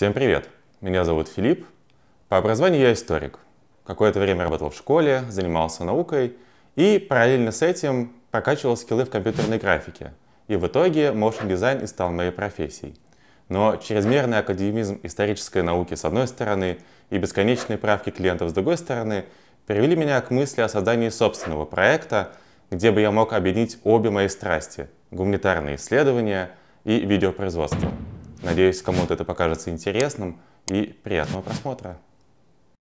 Всем привет! Меня зовут Филипп. По образованию я историк. Какое-то время работал в школе, занимался наукой и параллельно с этим прокачивал скиллы в компьютерной графике. И в итоге motion дизайн и стал моей профессией. Но чрезмерный академизм исторической науки с одной стороны и бесконечные правки клиентов с другой стороны привели меня к мысли о создании собственного проекта, где бы я мог объединить обе мои страсти – гуманитарные исследования и видеопроизводство. Надеюсь, кому-то это покажется интересным и приятного просмотра.